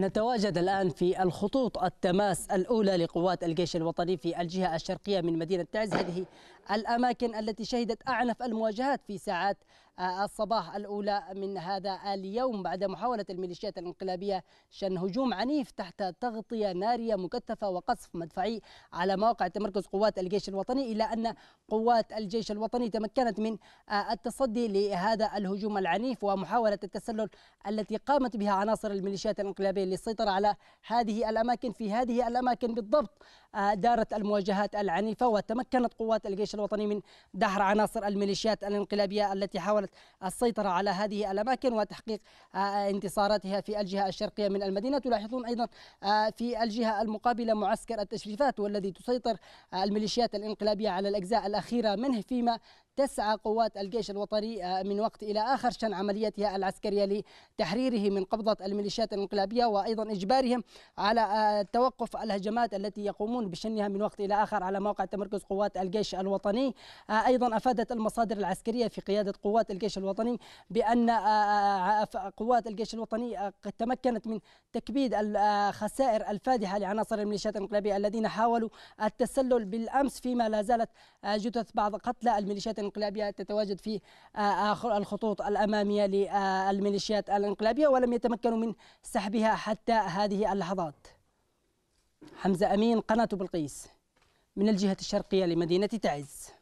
نتواجد الآن في الخطوط التماس الأولى لقوات الجيش الوطني في الجهة الشرقية من مدينة تعز هذه الأماكن التي شهدت أعنف المواجهات في ساعات الصباح الأولى من هذا اليوم بعد محاولة الميليشيات الانقلابية شن هجوم عنيف تحت تغطية نارية مكثفة وقصف مدفعي على مواقع تمركز قوات الجيش الوطني إلا أن قوات الجيش الوطني تمكنت من آه، التصدي لهذا الهجوم العنيف ومحاولة التسلل التي قامت بها عناصر الميليشيات الانقلابية للسيطرة على هذه الأماكن في هذه الأماكن بالضبط آه، دارت المواجهات العنيفة وتمكنت قوات الجيش الوطني من دحر عناصر الميليشيات الانقلابية التي حاولت قلت السيطرة على هذه الأماكن وتحقيق آه، انتصاراتها في الجهة الشرقية من المدينة تلاحظون أيضا آه، في الجهة المقابلة معسكر التشريفات والذي تسيطر آه، الميليشيات الانقلابية على الأجزاء الأخيرة منه فيما تسعى قوات الجيش الوطني آه، من وقت إلى آخر شن عملياتها العسكرية لتحريره من قبضة الميليشيات الانقلابية وأيضا إجبارهم على آه، توقف الهجمات التي يقومون بشنها من وقت إلى آخر على موقع تمركز قوات الجيش الوطني آه، أيضا أفادت المصادر العسكرية في قيادة قوات الجيش الوطني بأن قوات الجيش الوطني قد تمكنت من تكبيد الخسائر الفادحة لعناصر الميليشيات الانقلابية الذين حاولوا التسلل بالأمس فيما لا زالت جثث بعض قتلى الميليشيات انقلابية تتواجد في آه، الخطوط الأمامية للميليشيات الانقلابية ولم يتمكنوا من سحبها حتى هذه اللحظات حمزة أمين قناة بلقيس من الجهة الشرقية لمدينة تعز